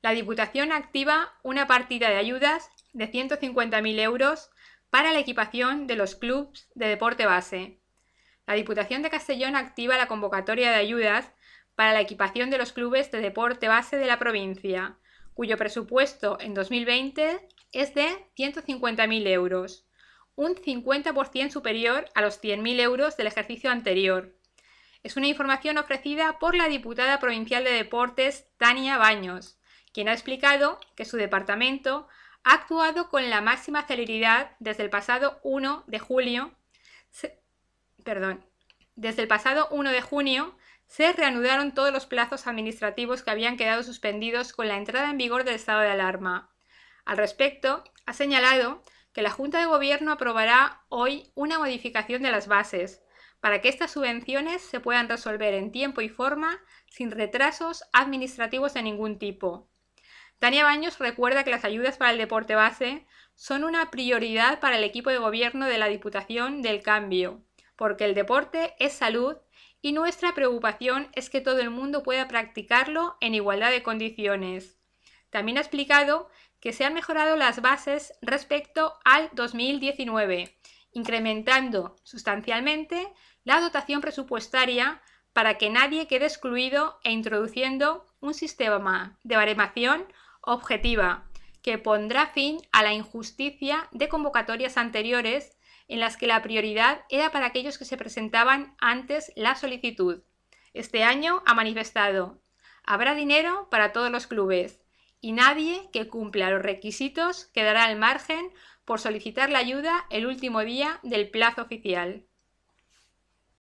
la Diputación activa una partida de ayudas de 150.000 euros para la equipación de los clubes de deporte base. La Diputación de Castellón activa la convocatoria de ayudas para la equipación de los clubes de deporte base de la provincia, cuyo presupuesto en 2020 es de 150.000 euros, un 50% superior a los 100.000 euros del ejercicio anterior. Es una información ofrecida por la diputada provincial de deportes Tania Baños, quien ha explicado que su departamento ha actuado con la máxima celeridad desde el pasado 1 de julio, desde el pasado 1 de junio se reanudaron todos los plazos administrativos que habían quedado suspendidos con la entrada en vigor del estado de alarma. Al respecto, ha señalado que la Junta de Gobierno aprobará hoy una modificación de las bases para que estas subvenciones se puedan resolver en tiempo y forma sin retrasos administrativos de ningún tipo. Tania Baños recuerda que las ayudas para el deporte base son una prioridad para el equipo de gobierno de la Diputación del Cambio, porque el deporte es salud y nuestra preocupación es que todo el mundo pueda practicarlo en igualdad de condiciones. También ha explicado que se han mejorado las bases respecto al 2019, incrementando sustancialmente la dotación presupuestaria para que nadie quede excluido e introduciendo un sistema de baremación objetiva, que pondrá fin a la injusticia de convocatorias anteriores en las que la prioridad era para aquellos que se presentaban antes la solicitud. Este año ha manifestado, habrá dinero para todos los clubes y nadie que cumpla los requisitos quedará al margen por solicitar la ayuda el último día del plazo oficial.